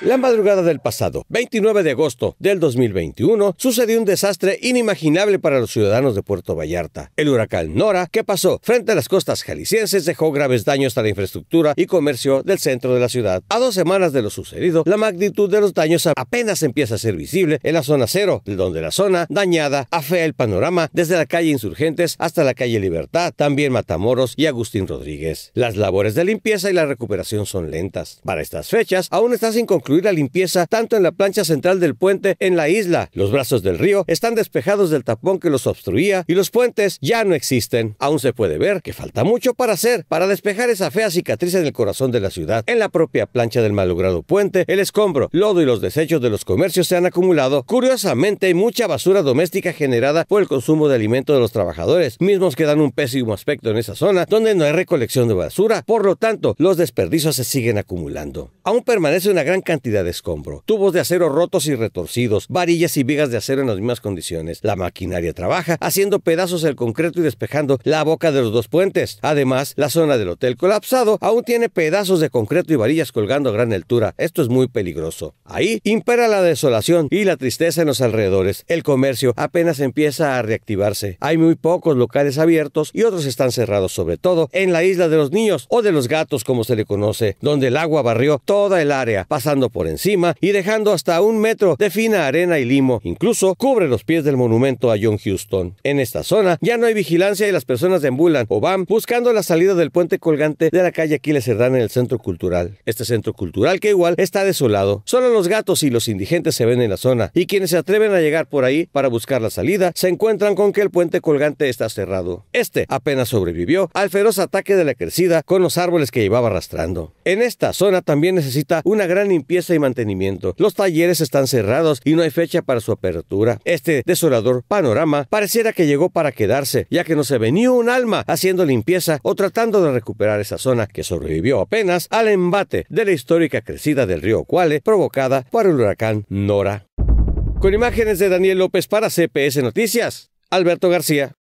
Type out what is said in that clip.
La madrugada del pasado, 29 de agosto del 2021, sucedió un desastre inimaginable para los ciudadanos de Puerto Vallarta. El huracán Nora, que pasó frente a las costas jaliscienses, dejó graves daños a la infraestructura y comercio del centro de la ciudad. A dos semanas de lo sucedido, la magnitud de los daños apenas empieza a ser visible en la zona cero, donde la zona dañada afea el panorama desde la calle Insurgentes hasta la calle Libertad, también Matamoros y Agustín Rodríguez. Las labores de limpieza y la recuperación son lentas. Para estas fechas, aún está sin concluir la limpieza tanto en la plancha central del puente en la isla. Los brazos del río están despejados del tapón que los obstruía y los puentes ya no existen. Aún se puede ver que falta mucho para hacer para despejar esa fea cicatriz en el corazón de la ciudad. En la propia plancha del malogrado puente, el escombro, lodo y los desechos de los comercios se han acumulado. Curiosamente, hay mucha basura doméstica generada por el consumo de alimentos de los trabajadores, mismos que dan un pésimo aspecto en esa zona donde no hay recolección de basura. Por lo tanto, los desperdicios se siguen acumulando. Aún permanece una gran cantidad de escombro, tubos de acero rotos y retorcidos, varillas y vigas de acero en las mismas condiciones. La maquinaria trabaja haciendo pedazos el concreto y despejando la boca de los dos puentes. Además, la zona del hotel colapsado aún tiene pedazos de concreto y varillas colgando a gran altura. Esto es muy peligroso. Ahí impera la desolación y la tristeza en los alrededores. El comercio apenas empieza a reactivarse. Hay muy pocos locales abiertos y otros están cerrados, sobre todo en la isla de los niños o de los gatos como se le conoce, donde el agua barrió toda el área, pasando por encima y dejando hasta un metro de fina arena y limo. Incluso cubre los pies del monumento a John Houston. En esta zona ya no hay vigilancia y las personas deambulan o van buscando la salida del puente colgante de la calle Aquiles Serrán en el centro cultural. Este centro cultural que igual está desolado. Solo los gatos y los indigentes se ven en la zona y quienes se atreven a llegar por ahí para buscar la salida se encuentran con que el puente colgante está cerrado. Este apenas sobrevivió al feroz ataque de la crecida con los árboles que llevaba arrastrando. En esta zona también necesita una gran limpieza y mantenimiento. Los talleres están cerrados y no hay fecha para su apertura. Este desolador panorama pareciera que llegó para quedarse, ya que no se venía un alma haciendo limpieza o tratando de recuperar esa zona que sobrevivió apenas al embate de la histórica crecida del río Cuale provocada por el huracán Nora. Con imágenes de Daniel López para CPS Noticias, Alberto García.